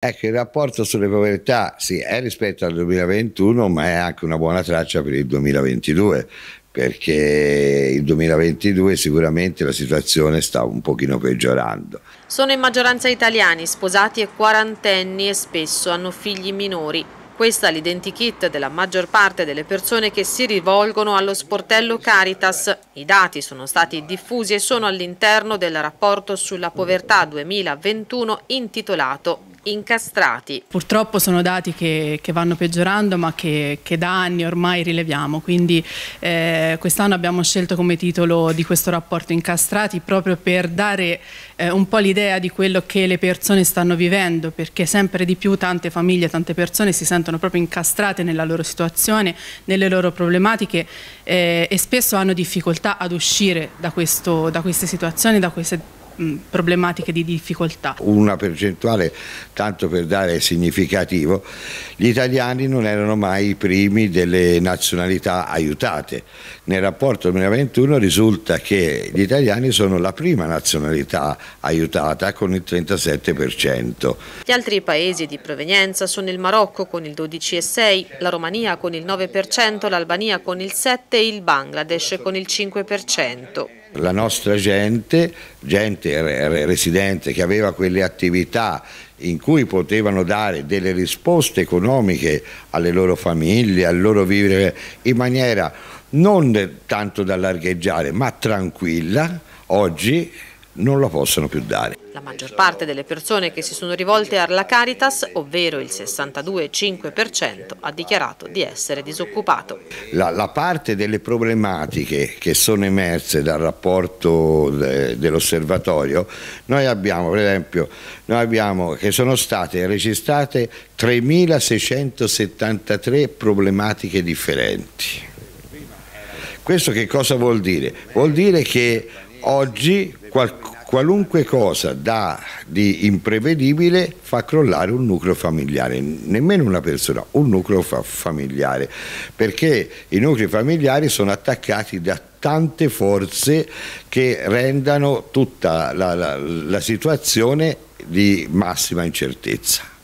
Ecco, il rapporto sulle povertà sì, è rispetto al 2021, ma è anche una buona traccia per il 2022, perché il 2022 sicuramente la situazione sta un pochino peggiorando. Sono in maggioranza italiani, sposati e quarantenni e spesso hanno figli minori. Questa è l'identikit della maggior parte delle persone che si rivolgono allo sportello Caritas. I dati sono stati diffusi e sono all'interno del rapporto sulla povertà 2021 intitolato incastrati. Purtroppo sono dati che, che vanno peggiorando ma che, che, da anni ormai rileviamo, quindi eh, quest'anno abbiamo scelto come titolo di questo rapporto incastrati proprio per dare eh, un po' l'idea di quello che le persone stanno vivendo, perché sempre di più tante famiglie, tante persone si sentono proprio incastrate nella loro situazione, nelle loro problematiche eh, e spesso hanno difficoltà ad uscire da, questo, da queste situazioni, da queste problematiche di difficoltà. Una percentuale, tanto per dare significativo, gli italiani non erano mai i primi delle nazionalità aiutate. Nel rapporto 2021 risulta che gli italiani sono la prima nazionalità aiutata con il 37%. Gli altri paesi di provenienza sono il Marocco con il 12,6%, la Romania con il 9%, l'Albania con il 7% e il Bangladesh con il 5%. La nostra gente, gente residente che aveva quelle attività in cui potevano dare delle risposte economiche alle loro famiglie, al loro vivere in maniera non tanto da largheggiare ma tranquilla, oggi non la possono più dare. La maggior parte delle persone che si sono rivolte alla Caritas, ovvero il 62,5%, ha dichiarato di essere disoccupato. La, la, parte delle problematiche che sono emerse dal rapporto de, dell'osservatorio, noi abbiamo per esempio noi abbiamo, che sono state registrate 3.673 problematiche differenti. Questo che cosa vuol dire? Vuol dire che Oggi qual- qualunque cosa da, di imprevedibile fa crollare un nucleo familiare, nemmeno una persona, un nucleo fa- familiare, perché i nuclei familiari sono attaccati da tante forze che rendano tutta la, la, la situazione di massima incertezza.